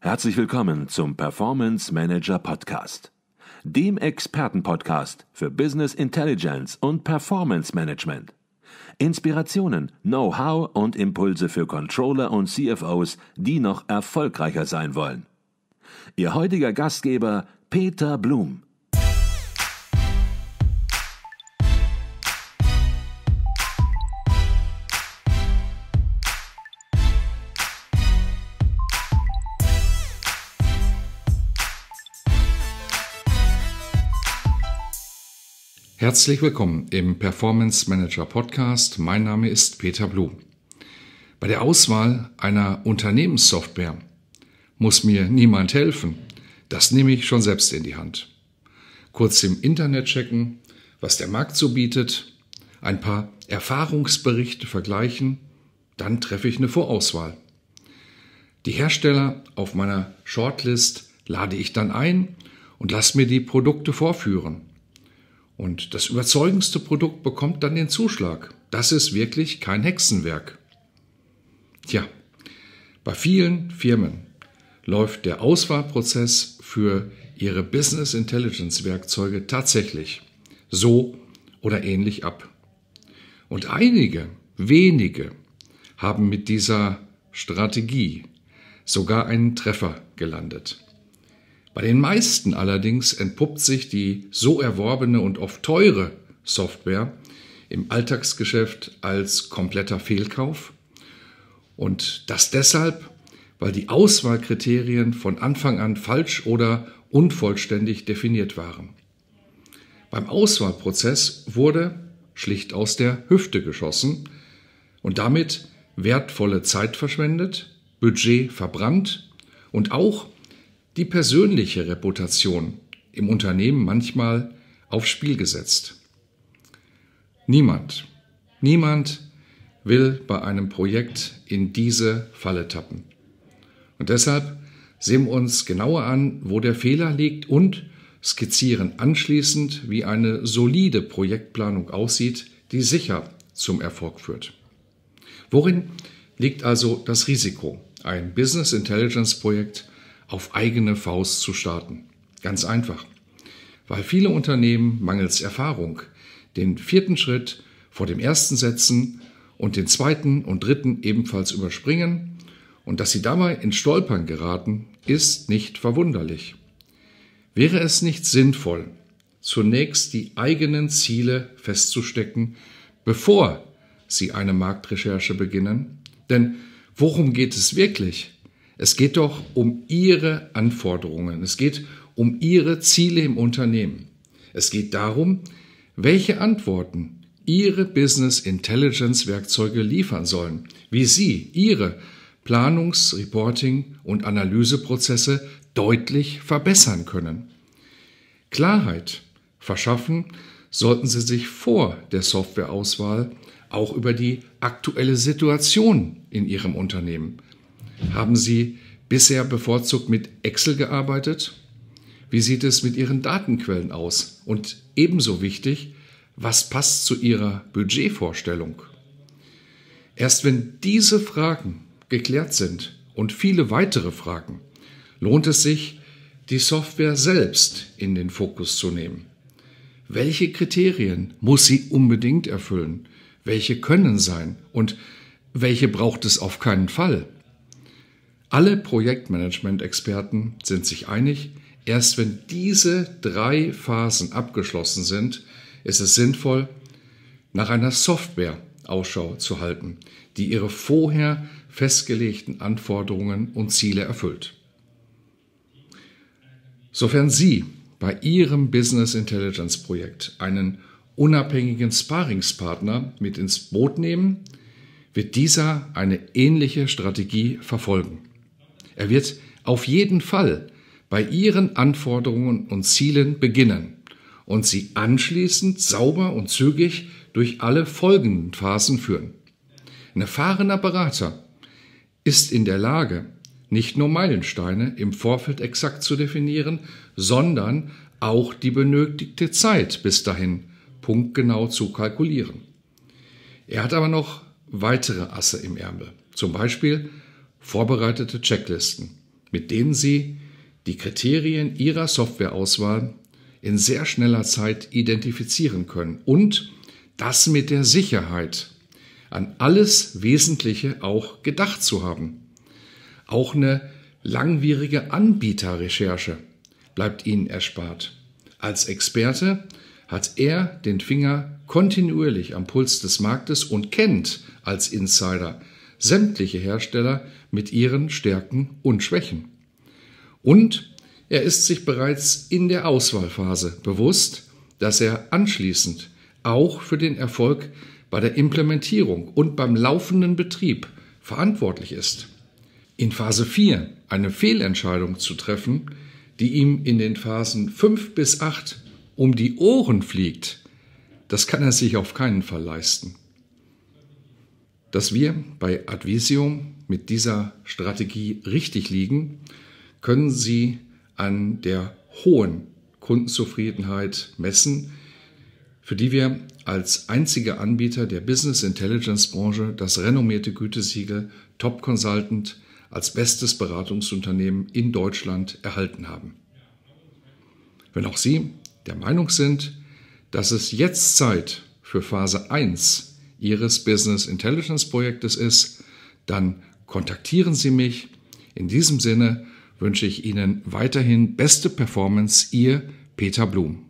Herzlich willkommen zum Performance Manager Podcast, dem Expertenpodcast für Business Intelligence und Performance Management. Inspirationen, Know-how und Impulse für Controller und CFOs, die noch erfolgreicher sein wollen. Ihr heutiger Gastgeber Peter Blum. Herzlich willkommen im Performance Manager Podcast. Mein Name ist Peter Blum. Bei der Auswahl einer Unternehmenssoftware muss mir niemand helfen. Das nehme ich schon selbst in die Hand. Kurz im Internet checken, was der Markt so bietet, ein paar Erfahrungsberichte vergleichen, dann treffe ich eine Vorauswahl. Die Hersteller auf meiner Shortlist lade ich dann ein und lasse mir die Produkte vorführen. Und das überzeugendste Produkt bekommt dann den Zuschlag. Das ist wirklich kein Hexenwerk. Tja, bei vielen Firmen läuft der Auswahlprozess für ihre Business Intelligence Werkzeuge tatsächlich so oder ähnlich ab. Und einige, wenige, haben mit dieser Strategie sogar einen Treffer gelandet. Bei den meisten allerdings entpuppt sich die so erworbene und oft teure Software im Alltagsgeschäft als kompletter Fehlkauf. Und das deshalb, weil die Auswahlkriterien von Anfang an falsch oder unvollständig definiert waren. Beim Auswahlprozess wurde schlicht aus der Hüfte geschossen und damit wertvolle Zeit verschwendet, Budget verbrannt und auch die persönliche Reputation im Unternehmen manchmal aufs Spiel gesetzt. Niemand, niemand will bei einem Projekt in diese Falle tappen. Und deshalb sehen wir uns genauer an, wo der Fehler liegt und skizzieren anschließend, wie eine solide Projektplanung aussieht, die sicher zum Erfolg führt. Worin liegt also das Risiko, ein Business Intelligence Projekt auf eigene Faust zu starten. Ganz einfach. Weil viele Unternehmen mangels Erfahrung den vierten Schritt vor dem ersten setzen und den zweiten und dritten ebenfalls überspringen und dass sie dabei in Stolpern geraten, ist nicht verwunderlich. Wäre es nicht sinnvoll, zunächst die eigenen Ziele festzustecken, bevor sie eine Marktrecherche beginnen? Denn worum geht es wirklich? Es geht doch um Ihre Anforderungen. Es geht um Ihre Ziele im Unternehmen. Es geht darum, welche Antworten Ihre Business Intelligence Werkzeuge liefern sollen, wie Sie Ihre Planungs-, Reporting- und Analyseprozesse deutlich verbessern können. Klarheit verschaffen sollten Sie sich vor der Softwareauswahl auch über die aktuelle Situation in Ihrem Unternehmen. Haben Sie bisher bevorzugt mit Excel gearbeitet? Wie sieht es mit Ihren Datenquellen aus? Und ebenso wichtig, was passt zu Ihrer Budgetvorstellung? Erst wenn diese Fragen geklärt sind und viele weitere Fragen, lohnt es sich, die Software selbst in den Fokus zu nehmen. Welche Kriterien muss sie unbedingt erfüllen? Welche können sein? Und welche braucht es auf keinen Fall? Alle Projektmanagement-Experten sind sich einig, erst wenn diese drei Phasen abgeschlossen sind, ist es sinnvoll, nach einer Software Ausschau zu halten, die ihre vorher festgelegten Anforderungen und Ziele erfüllt. Sofern Sie bei Ihrem Business Intelligence Projekt einen unabhängigen Sparingspartner mit ins Boot nehmen, wird dieser eine ähnliche Strategie verfolgen. Er wird auf jeden Fall bei ihren Anforderungen und Zielen beginnen und sie anschließend sauber und zügig durch alle folgenden Phasen führen. Ein erfahrener Berater ist in der Lage, nicht nur Meilensteine im Vorfeld exakt zu definieren, sondern auch die benötigte Zeit bis dahin punktgenau zu kalkulieren. Er hat aber noch weitere Asse im Ärmel, zum Beispiel vorbereitete Checklisten, mit denen Sie die Kriterien Ihrer Softwareauswahl in sehr schneller Zeit identifizieren können und das mit der Sicherheit, an alles Wesentliche auch gedacht zu haben. Auch eine langwierige Anbieterrecherche bleibt Ihnen erspart. Als Experte hat er den Finger kontinuierlich am Puls des Marktes und kennt als Insider sämtliche Hersteller mit ihren Stärken und Schwächen. Und er ist sich bereits in der Auswahlphase bewusst, dass er anschließend auch für den Erfolg bei der Implementierung und beim laufenden Betrieb verantwortlich ist. In Phase 4 eine Fehlentscheidung zu treffen, die ihm in den Phasen 5 bis 8 um die Ohren fliegt, das kann er sich auf keinen Fall leisten. Dass wir bei Advisium mit dieser Strategie richtig liegen, können Sie an der hohen Kundenzufriedenheit messen, für die wir als einziger Anbieter der Business Intelligence Branche das renommierte Gütesiegel Top Consultant als bestes Beratungsunternehmen in Deutschland erhalten haben. Wenn auch Sie der Meinung sind, dass es jetzt Zeit für Phase 1 ist, Ihres Business Intelligence Projektes ist, dann kontaktieren Sie mich. In diesem Sinne wünsche ich Ihnen weiterhin beste Performance, Ihr Peter Blum.